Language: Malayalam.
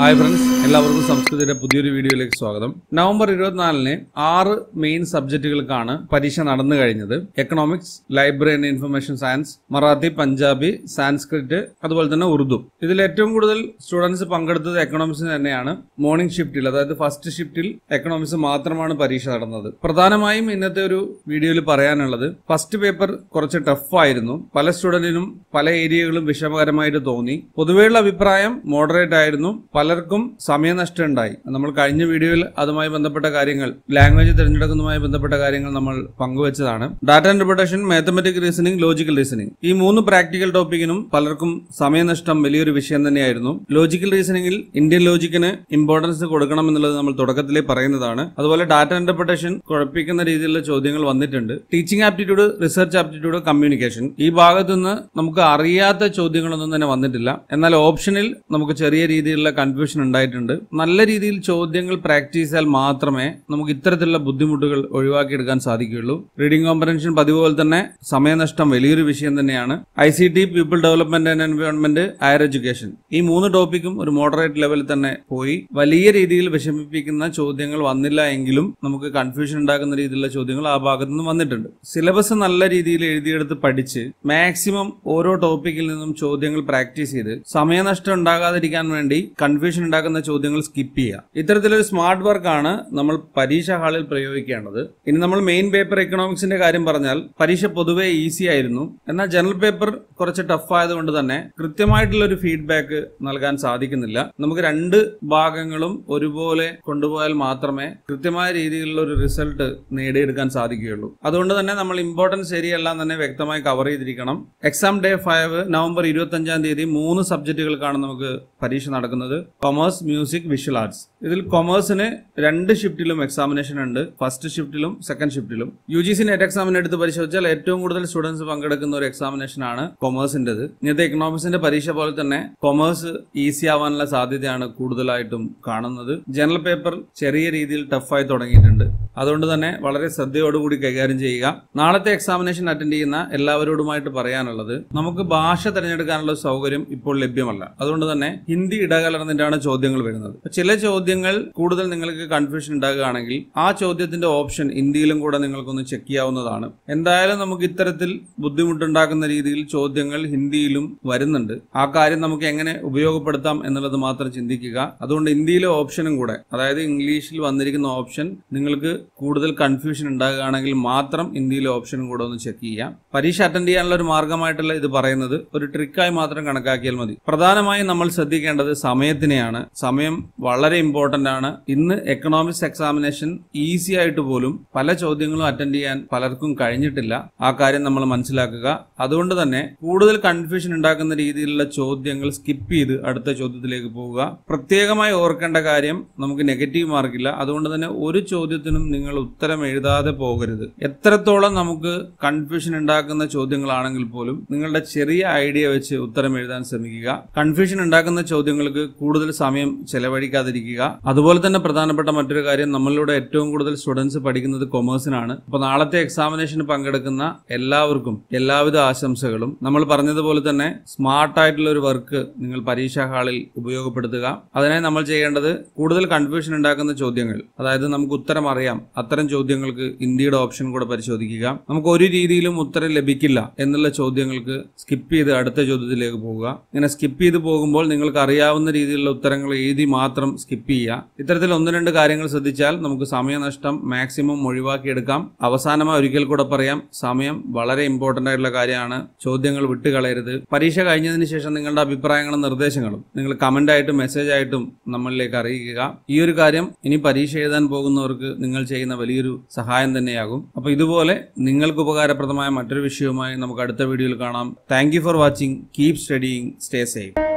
ഹായ് ഫ്രണ്ട്സ് എല്ലാവർക്കും സംസ്കൃതിയുടെ പുതിയൊരു വീഡിയോയിലേക്ക് സ്വാഗതം നവംബർ ഇരുപത്തിനാലിന് ആറ് മെയിൻ സബ്ജക്റ്റുകൾക്കാണ് പരീക്ഷ നടന്നു കഴിഞ്ഞത് economics library and information science Marathi Punjabi Sanskrit അതുപോലെ തന്നെ ഉറുദു ഇതിൽ ഏറ്റവും കൂടുതൽ സ്റ്റുഡൻസ് പങ്കെടുത്തത് എക്കണോമിക്സിന് തന്നെയാണ് മോർണിംഗ് ഷിഫ്റ്റിൽ അതായത് ഫസ്റ്റ് ഷിഫ്റ്റിൽ എക്കണോമിക്സ് മാത്രമാണ് പരീക്ഷ നടന്നത് പ്രധാനമായും ഇന്നത്തെ ഒരു വീഡിയോയിൽ പറയാനുള്ളത് ഫസ്റ്റ് പേപ്പർ കുറച്ച് ടഫായിരുന്നു പല സ്റ്റുഡന്റിനും പല ഏരിയകളും വിഷമകരമായിട്ട് തോന്നി പൊതുവെയുള്ള അഭിപ്രായം മോഡറേറ്റ് ആയിരുന്നു പല പലർക്കും സമയനഷ്ടം ഉണ്ടായി നമ്മൾ കഴിഞ്ഞ വീഡിയോയിൽ അതുമായി ബന്ധപ്പെട്ട കാര്യങ്ങൾ ലാംഗ്വേജ് തിരഞ്ഞെടുക്കുന്നതുമായി ബന്ധപ്പെട്ട കാര്യങ്ങൾ നമ്മൾ പങ്കുവച്ചതാണ് data interpretation mathematic reasoning logical reasoning ഈ മൂന്ന് പ്രാക്ടിക്കൽ ടോപ്പിക്കിനും പലർക്കും സമയനഷ്ടം വലിയൊരു വിഷയം തന്നെയായിരുന്നു ലോജിക്കൽ റീസണിംഗിൽ ഇന്ത്യൻ ലോജിക്കിന് ഇമ്പോർട്ടൻസ് കൊടുക്കണം എന്നുള്ളത് നമ്മൾ തുടക്കത്തിലേ പറയുന്നതാണ് അതുപോലെ ഡാറ്റ ഇന്റർപ്രിട്ടേഷൻ കുഴപ്പിക്കുന്ന രീതിയിലുള്ള ചോദ്യങ്ങൾ വന്നിട്ടുണ്ട് teaching aptitude research aptitude communication ഈ ഭാഗത്തുനിന്ന് നമുക്ക് അറിയാത്ത ചോദ്യങ്ങളൊന്നും തന്നെ വന്നിട്ടില്ല എന്നാൽ ഓപ്ഷനിൽ നമുക്ക് ചെറിയ രീതിയിലുള്ള കൺഫ്യൂഷൻ ഇക്വേഷൻ ഉണ്ടായിട്ടുണ്ട് നല്ല രീതിയിൽ ചോദ്യങ്ങൾ പ്രാക്ടീസ് ചെയ്താൽ മാത്രമേ നമുക്ക് ഇത്തരത്തിലുള്ള ബുദ്ധിമുട്ടുകൾ ഒഴിവാക്കിയെടുക്കാൻ സാധിക്കുകയുള്ളൂ റീഡിംഗ് കോമ്പറൻഷൻ പതിവ് പോലെ തന്നെ സമയനഷ്ടം വലിയൊരു വിഷയം തന്നെയാണ് I C T people development and environment higher education ഈ മൂന്ന് ടോപ്പിക്കും ഒരു മോഡറേറ്റ് ലെവലിൽ തന്നെ പോയി വലിയ രീതിയിൽ വിഷമിപ്പിക്കുന്ന ചോദ്യങ്ങൾ വന്നില്ല എങ്കിലും നമുക്ക് കൺഫ്യൂഷൻ ഉണ്ടാക്കുന്ന രീതിയിലുള്ള ചോദ്യങ്ങൾ ആ ഭാഗത്തു നിന്ന് വന്നിട്ടുണ്ട് സിലബസ് നല്ല രീതിയിൽ എഴുതിയെടുത്ത് പഠിച്ച് മാക്സിമം ഓരോ ടോപ്പിക്കിൽ നിന്നും ചോദ്യങ്ങൾ പ്രാക്ടീസ് ചെയ്ത് സമയനഷ്ടം ഉണ്ടാകാതിരിക്കാൻ വേണ്ടി കൺഫ്യൂഷൻ ഉണ്ടാക്കുന്ന ചോദ്യങ്ങൾ സ്കിപ്പ് ചെയ്യുക ഇത്തരത്തിലൊരു സ്മാർട്ട് വർക്കാണ് നമ്മൾ പരീക്ഷ ഹാളിൽ പ്രയോഗിക്കേണ്ടത് ഇനി നമ്മൾ മെയിൻ പേപ്പർ എക്കണോമിക്സിന്റെ കാര്യം പറഞ്ഞാൽ പരീക്ഷ പൊതുവെ ഈസി ആയിരുന്നു എന്നാൽ ജനറൽ പേപ്പർ കുറച്ച് ടഫ് ആയതുകൊണ്ട് തന്നെ കൃത്യമായിട്ടുള്ള ഒരു ഫീഡ്ബാക്ക് നൽകാൻ സാധിക്കുന്നില്ല നമുക്ക് രണ്ട് ഭാഗങ്ങളും ഒരുപോലെ കൊണ്ടുപോയാൽ മാത്രമേ കൃത്യമായ രീതിയിലുള്ള ഒരു റിസൾട്ട് നേടിയെടുക്കാൻ സാധിക്കുകയുള്ളൂ അതുകൊണ്ട് തന്നെ നമ്മൾ ഇമ്പോർട്ടൻസ് ഏരിയ എല്ലാം തന്നെ വ്യക്തമായി കവർ ചെയ്തിരിക്കണം എക്സാം ഡേ ഫൈവ് നവംബർ അഞ്ചാം തീയതി മൂന്ന് സബ്ജക്റ്റുകൾക്കാണ് നമുക്ക് പരീക്ഷ നടക്കുന്നത് commerce, music, visual arts. ഇതിൽ കൊമേഴ്സിന് രണ്ട് ഷിഫ്റ്റിലും എക്സാമിനേഷൻ ഉണ്ട് ഫസ്റ്റ് ഷിഫ്റ്റിലും സെക്കൻഡ് ഷിഫ്റ്റിലും യു ജി സി നെറ്റ് എക്സാമിന് എടുത്ത് പരിശോധിച്ചാൽ ഏറ്റവും കൂടുതൽ സ്റ്റുഡൻസ് പങ്കെടുക്കുന്ന ഒരു എക്സാമിനേഷൻ ആണ് കൊമേഴ്സിൻ്റെത് ഇന്നത്തെ എക്കണോമിക്സിന്റെ പരീക്ഷ പോലെ തന്നെ കൊമേഴ്സ് ഈസി ആവാനുള്ള സാധ്യതയാണ് കൂടുതലായിട്ടും കാണുന്നത് ജനറൽ പേപ്പർ ചെറിയ രീതിയിൽ ടഫായി തുടങ്ങിയിട്ടുണ്ട് അതുകൊണ്ട് തന്നെ വളരെ ശ്രദ്ധയോടുകൂടി കൈകാര്യം ചെയ്യുക നാളത്തെ എക്സാമിനേഷൻ അറ്റൻഡ് ചെയ്യുന്ന എല്ലാവരോടുമായിട്ട് പറയാനുള്ളത് നമുക്ക് ഭാഷ തിരഞ്ഞെടുക്കാനുള്ള സൗകര്യം ഇപ്പോൾ ലഭ്യമല്ല അതുകൊണ്ട് തന്നെ ഹിന്ദി ഇടകലർന്നിട്ടാണ് ചോദ്യങ്ങൾ വരുന്നത് ചില ചോദ്യം ചോദ്യങ്ങൾ കൂടുതൽ നിങ്ങൾക്ക് കൺഫ്യൂഷൻ ഉണ്ടാകുകയാണെങ്കിൽ ആ ചോദ്യത്തിന്റെ ഓപ്ഷൻ ഇന്ത്യയിലും കൂടെ നിങ്ങൾക്കൊന്ന് ചെക്ക് ചെയ്യാവുന്നതാണ് എന്തായാലും നമുക്ക് ഇത്തരത്തിൽ ബുദ്ധിമുട്ടുണ്ടാക്കുന്ന രീതിയിൽ ചോദ്യങ്ങൾ ഹിന്ദിയിലും വരുന്നുണ്ട് ആ കാര്യം നമുക്ക് എങ്ങനെ ഉപയോഗപ്പെടുത്താം എന്നുള്ളത് മാത്രം ചിന്തിക്കുക അതുകൊണ്ട് ഇന്ത്യയിലെ ഓപ്ഷനും കൂടെ അതായത് ഇംഗ്ലീഷിൽ വന്നിരിക്കുന്ന ഓപ്ഷൻ നിങ്ങൾക്ക് കൂടുതൽ കൺഫ്യൂഷൻ ഉണ്ടാകുകയാണെങ്കിൽ മാത്രം ഇന്ത്യയിലെ ഓപ്ഷനും കൂടെ ഒന്ന് ചെക്ക് ചെയ്യാം പരീക്ഷ അറ്റൻഡ് ചെയ്യാനുള്ള ഒരു മാർഗമായിട്ടുള്ള ഇത് പറയുന്നത് ഒരു ട്രിക്കായി മാത്രം കണക്കാക്കിയാൽ മതി പ്രധാനമായും നമ്മൾ ശ്രദ്ധിക്കേണ്ടത് സമയത്തിനെയാണ് സമയം വളരെ ഇമ്പോർട്ടൻ്റ് ഇമ്പോർട്ടൻ്റ് ആണ് ഇന്ന് എക്കണോമിക്സ് എക്സാമിനേഷൻ ഈസി ആയിട്ട് പോലും പല ചോദ്യങ്ങളും അറ്റൻഡ് ചെയ്യാൻ പലർക്കും കഴിഞ്ഞിട്ടില്ല ആ കാര്യം നമ്മൾ മനസ്സിലാക്കുക അതുകൊണ്ട് തന്നെ കൂടുതൽ കൺഫ്യൂഷൻ ഉണ്ടാക്കുന്ന രീതിയിലുള്ള ചോദ്യങ്ങൾ സ്കിപ്പ് ചെയ്ത് അടുത്ത ചോദ്യത്തിലേക്ക് പോവുക പ്രത്യേകമായി ഓർക്കേണ്ട കാര്യം നമുക്ക് നെഗറ്റീവ് മാർക്കില്ല അതുകൊണ്ട് തന്നെ ഒരു ചോദ്യത്തിനും നിങ്ങൾ ഉത്തരം എഴുതാതെ പോകരുത് എത്രത്തോളം നമുക്ക് കൺഫ്യൂഷൻ ഉണ്ടാക്കുന്ന ചോദ്യങ്ങളാണെങ്കിൽ പോലും നിങ്ങളുടെ ചെറിയ ഐഡിയ വെച്ച് ഉത്തരം എഴുതാൻ ശ്രമിക്കുക കൺഫ്യൂഷൻ ഉണ്ടാക്കുന്ന ചോദ്യങ്ങൾക്ക് കൂടുതൽ സമയം ചെലവഴിക്കാതിരിക്കുക അതുപോലെ തന്നെ പ്രധാനപ്പെട്ട മറ്റൊരു കാര്യം നമ്മളിലൂടെ ഏറ്റവും കൂടുതൽ സ്റ്റുഡൻസ് പഠിക്കുന്നത് കൊമേഴ്സിനാണ് അപ്പോൾ നാളത്തെ എക്സാമിനേഷന് പങ്കെടുക്കുന്ന എല്ലാവർക്കും എല്ലാവിധ ആശംസകളും നമ്മൾ പറഞ്ഞതുപോലെ തന്നെ സ്മാർട്ടായിട്ടുള്ള ഒരു വർക്ക് നിങ്ങൾ പരീക്ഷാ ഹാളിൽ ഉപയോഗപ്പെടുത്തുക അതിനായി നമ്മൾ ചെയ്യേണ്ടത് കൂടുതൽ കൺഫ്യൂഷൻ ഉണ്ടാക്കുന്ന ചോദ്യങ്ങൾ അതായത് നമുക്ക് ഉത്തരം അറിയാം അത്തരം ചോദ്യങ്ങൾക്ക് ഇന്ത്യയുടെ ഓപ്ഷൻ കൂടെ പരിശോധിക്കുക നമുക്ക് ഒരു രീതിയിലും ഉത്തരം ലഭിക്കില്ല എന്നുള്ള ചോദ്യങ്ങൾക്ക് സ്കിപ്പ് ചെയ്ത് അടുത്ത ചോദ്യത്തിലേക്ക് പോകുക ഇങ്ങനെ സ്കിപ്പ് ചെയ്ത് പോകുമ്പോൾ നിങ്ങൾക്ക് അറിയാവുന്ന രീതിയിലുള്ള ഉത്തരങ്ങൾ എഴുതി മാത്രം സ്കിപ്പ് ചെയ്യുക ഇത്തരത്തിൽ ഒന്ന് രണ്ട് കാര്യങ്ങൾ ശ്രദ്ധിച്ചാൽ നമുക്ക് സമയനഷ്ടം മാക്സിമം ഒഴിവാക്കിയെടുക്കാം അവസാനമായി ഒരിക്കൽ കൂടെ പറയാം സമയം വളരെ ഇമ്പോർട്ടൻ്റ് ആയിട്ടുള്ള കാര്യമാണ് ചോദ്യങ്ങൾ വിട്ടുകളയരുത് പരീക്ഷ കഴിഞ്ഞതിന് ശേഷം നിങ്ങളുടെ അഭിപ്രായങ്ങളും നിർദ്ദേശങ്ങളും നിങ്ങൾ കമൻ്റ് ആയിട്ടും മെസ്സേജ് ആയിട്ടും നമ്മളിലേക്ക് അറിയിക്കുക ഈ ഒരു കാര്യം ഇനി പരീക്ഷ എഴുതാൻ പോകുന്നവർക്ക് നിങ്ങൾ ചെയ്യുന്ന വലിയൊരു സഹായം തന്നെയാകും അപ്പോൾ ഇതുപോലെ നിങ്ങൾക്ക് ഉപകാരപ്രദമായ മറ്റൊരു വിഷയവുമായി നമുക്ക് അടുത്ത വീഡിയോയിൽ കാണാം thank for watching keep studying stay safe